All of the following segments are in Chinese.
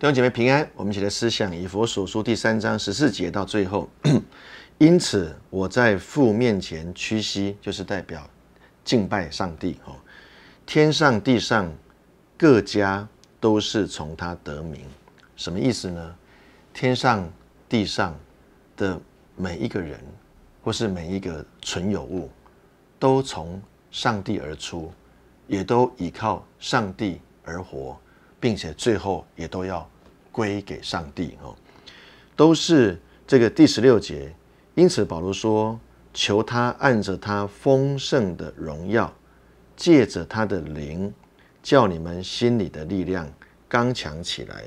弟兄姐妹平安，我们一起来思想《以佛所书》第三章十四节到最后。因此，我在父面前屈膝，就是代表敬拜上帝。哦，天上地上各家都是从他得名，什么意思呢？天上地上的每一个人，或是每一个存有物，都从上帝而出，也都依靠上帝而活。并且最后也都要归给上帝哦，都是这个第十六节。因此，保罗说：“求他按着他丰盛的荣耀，借着他的灵，叫你们心里的力量刚强起来。”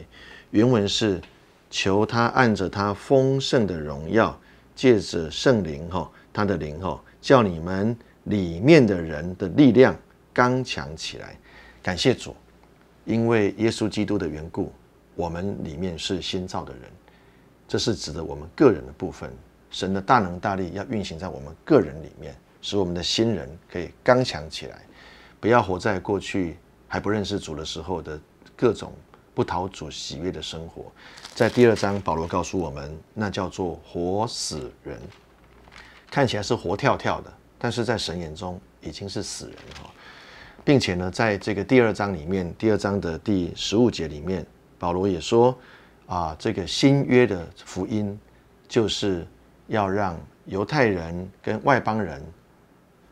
原文是：“求他按着他丰盛的荣耀，借着圣灵哦，他的灵哦，叫你们里面的人的力量刚强起来。”感谢主。因为耶稣基督的缘故，我们里面是新造的人，这是指的我们个人的部分。神的大能大力要运行在我们个人里面，使我们的新人可以刚强起来，不要活在过去还不认识主的时候的各种不讨主喜悦的生活。在第二章，保罗告诉我们，那叫做活死人，看起来是活跳跳的，但是在神眼中已经是死人了。并且呢，在这个第二章里面，第二章的第十五节里面，保罗也说，啊，这个新约的福音，就是要让犹太人跟外邦人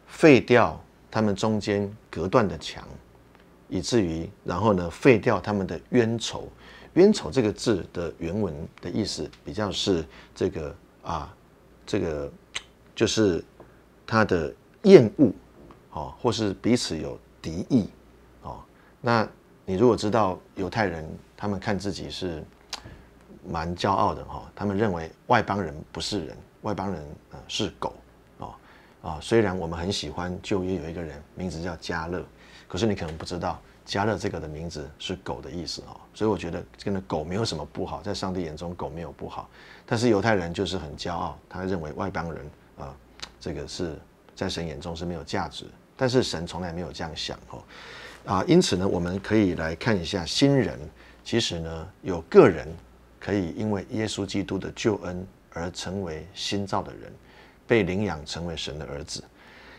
废掉他们中间隔断的墙，以至于然后呢，废掉他们的冤仇。冤仇这个字的原文的意思，比较是这个啊，这个就是他的厌恶，哦，或是彼此有。敌意，哦，那你如果知道犹太人，他们看自己是蛮骄傲的哈，他们认为外邦人不是人，外邦人啊是狗，哦，啊，虽然我们很喜欢旧约有一个人名字叫加勒，可是你可能不知道加勒这个的名字是狗的意思哦，所以我觉得跟狗没有什么不好，在上帝眼中狗没有不好，但是犹太人就是很骄傲，他认为外邦人啊，这个是在神眼中是没有价值。但是神从来没有这样想哦，啊，因此呢，我们可以来看一下新人。其实呢，有个人可以因为耶稣基督的救恩而成为新造的人，被领养成为神的儿子；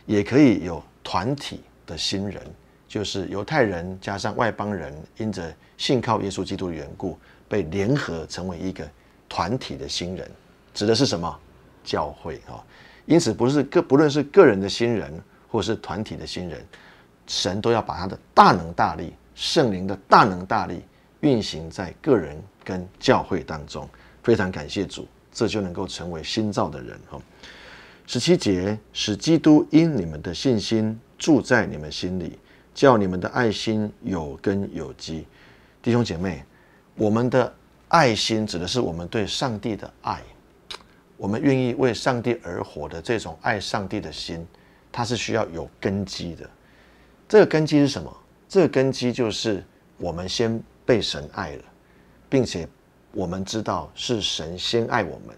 也可以有团体的新人，就是犹太人加上外邦人，因着信靠耶稣基督的缘故，被联合成为一个团体的新人。指的是什么？教会啊。因此，不是个不论是个人的新人。或是团体的新人，神都要把他的大能大力、圣灵的大能大力运行在个人跟教会当中。非常感谢主，这就能够成为新造的人哦。十七节，使基督因你们的信心住在你们心里，叫你们的爱心有根有基。弟兄姐妹，我们的爱心指的是我们对上帝的爱，我们愿意为上帝而活的这种爱上帝的心。它是需要有根基的，这个根基是什么？这个根基就是我们先被神爱了，并且我们知道是神先爱我们，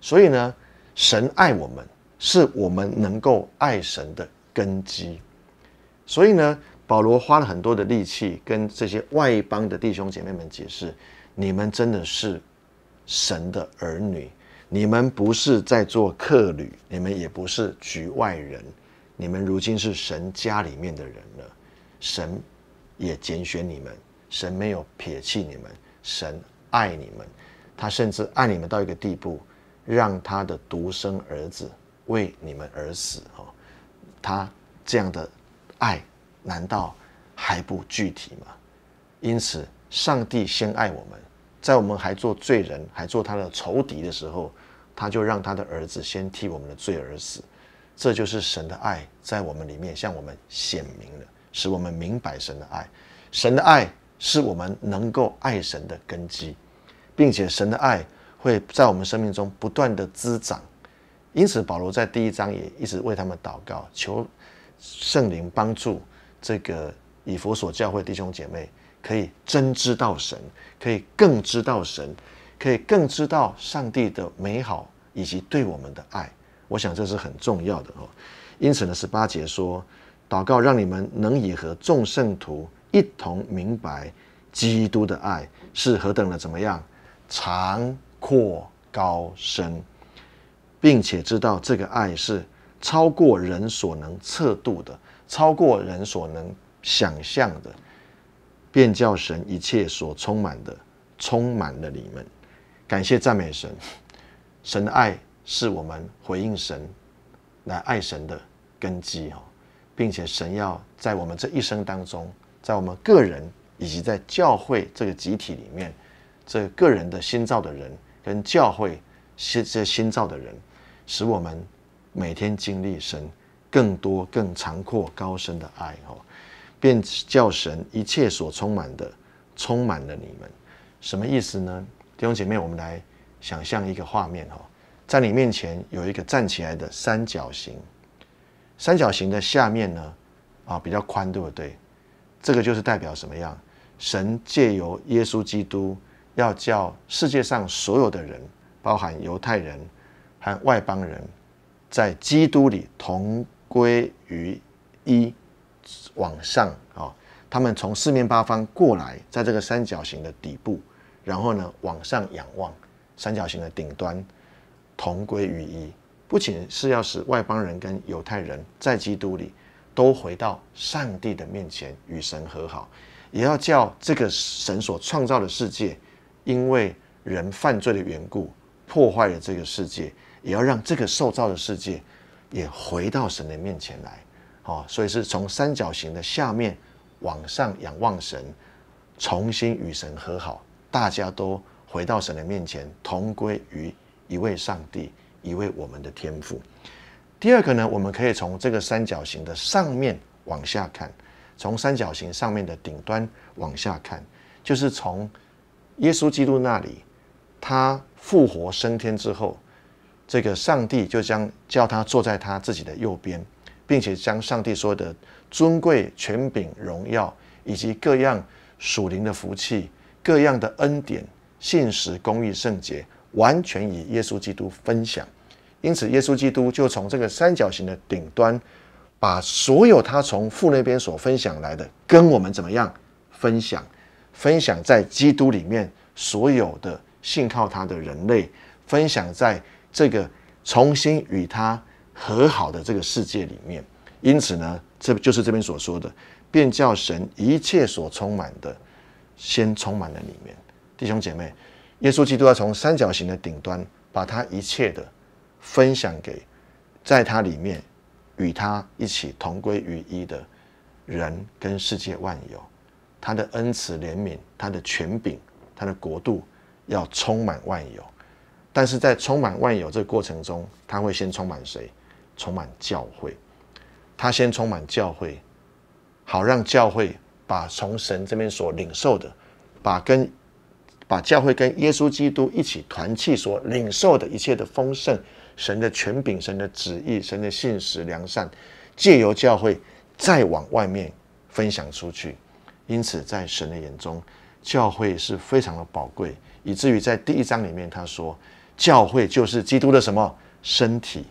所以呢，神爱我们是我们能够爱神的根基。所以呢，保罗花了很多的力气跟这些外邦的弟兄姐妹们解释，你们真的是神的儿女。你们不是在做客旅，你们也不是局外人，你们如今是神家里面的人了。神也拣选你们，神没有撇弃你们，神爱你们，他甚至爱你们到一个地步，让他的独生儿子为你们而死哦。他这样的爱，难道还不具体吗？因此，上帝先爱我们。在我们还做罪人、还做他的仇敌的时候，他就让他的儿子先替我们的罪而死。这就是神的爱在我们里面向我们显明了，使我们明白神的爱。神的爱是我们能够爱神的根基，并且神的爱会在我们生命中不断的滋长。因此，保罗在第一章也一直为他们祷告，求圣灵帮助这个以佛所教会弟兄姐妹。可以真知道神，可以更知道神，可以更知道上帝的美好以及对我们的爱。我想这是很重要的哦。因此呢，十八节说，祷告让你们能以和众圣徒一同明白基督的爱是何等的，怎么样，长阔高深，并且知道这个爱是超过人所能测度的，超过人所能想象的。便叫神一切所充满的，充满了你们。感谢赞美神，神的爱是我们回应神来爱神的根基哈，并且神要在我们这一生当中，在我们个人以及在教会这个集体里面，这个人的心造的人跟教会心这心造的人，使我们每天经历神更多更长阔高深的爱哦。便叫神一切所充满的，充满了你们，什么意思呢？弟兄姐妹，我们来想象一个画面哈，在你面前有一个站起来的三角形，三角形的下面呢，啊比较宽，对不对？这个就是代表什么样？神借由耶稣基督，要叫世界上所有的人，包含犹太人和外邦人，在基督里同归于一。往上啊，他们从四面八方过来，在这个三角形的底部，然后呢往上仰望三角形的顶端，同归于一。不仅是要使外邦人跟犹太人在基督里都回到上帝的面前与神和好，也要叫这个神所创造的世界，因为人犯罪的缘故破坏了这个世界，也要让这个受造的世界也回到神的面前来。哦，所以是从三角形的下面往上仰望神，重新与神和好，大家都回到神的面前，同归于一位上帝，一位我们的天父。第二个呢，我们可以从这个三角形的上面往下看，从三角形上面的顶端往下看，就是从耶稣基督那里，他复活升天之后，这个上帝就将叫他坐在他自己的右边。并且将上帝说的尊贵权柄荣耀，以及各样属灵的福气、各样的恩典、信实、公义、圣洁，完全与耶稣基督分享。因此，耶稣基督就从这个三角形的顶端，把所有他从父那边所分享来的，跟我们怎么样分享？分享在基督里面所有的信靠他的人类，分享在这个重新与他。和好的这个世界里面，因此呢，这就是这边所说的，便叫神一切所充满的，先充满了里面。弟兄姐妹，耶稣基督要从三角形的顶端，把他一切的分享给，在他里面与他一起同归于一的人跟世界万有，他的恩慈怜悯，他的权柄，他的国度要充满万有。但是在充满万有这个过程中，他会先充满谁？充满教会，他先充满教会，好让教会把从神这边所领受的，把跟把教会跟耶稣基督一起团契所领受的一切的丰盛，神的权柄、神的旨意、神的信实、良善，借由教会再往外面分享出去。因此，在神的眼中，教会是非常的宝贵，以至于在第一章里面，他说：“教会就是基督的什么身体。”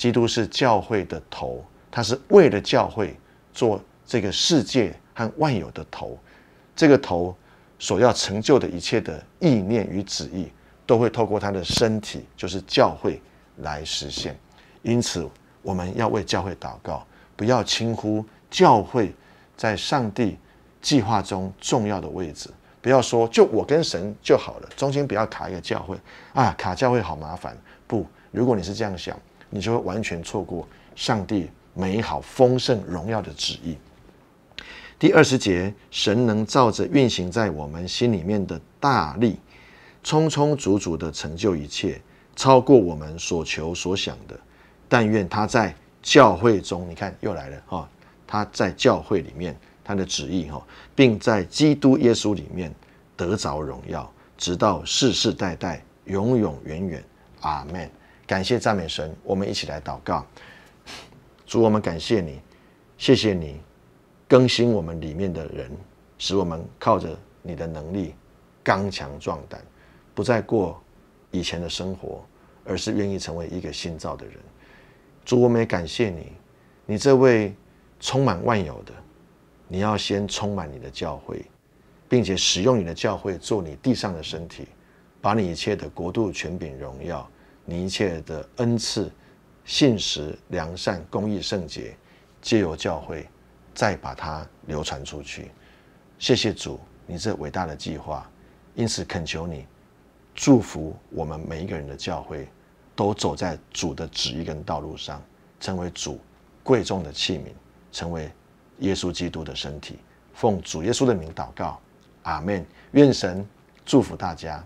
基督是教会的头，他是为了教会做这个世界和万有的头。这个头所要成就的一切的意念与旨意，都会透过他的身体，就是教会来实现。因此，我们要为教会祷告，不要轻忽教会在上帝计划中重要的位置。不要说就我跟神就好了，中间不要卡一个教会啊，卡教会好麻烦。不，如果你是这样想。你就会完全错过上帝美好丰盛荣耀的旨意。第二十节，神能照着运行在我们心里面的大力，充充足足的成就一切，超过我们所求所想的。但愿他在教会中，你看又来了哈！他在教会里面，他的旨意哈，并在基督耶稣里面得着荣耀，直到世世代代永永远远。阿门。感谢赞美神，我们一起来祷告。主，我们感谢你，谢谢你更新我们里面的人，使我们靠着你的能力刚强壮胆，不再过以前的生活，而是愿意成为一个新造的人。主，我们也感谢你，你这位充满万有的，你要先充满你的教会，并且使用你的教会做你地上的身体，把你一切的国度权柄荣耀。你一切的恩赐、信实、良善、公义、圣洁，皆由教会再把它流传出去。谢谢主，你这伟大的计划。因此，恳求你祝福我们每一个人的教会，都走在主的旨意跟道路上，成为主贵重的器皿，成为耶稣基督的身体，奉主耶稣的名祷告。阿门。愿神祝福大家。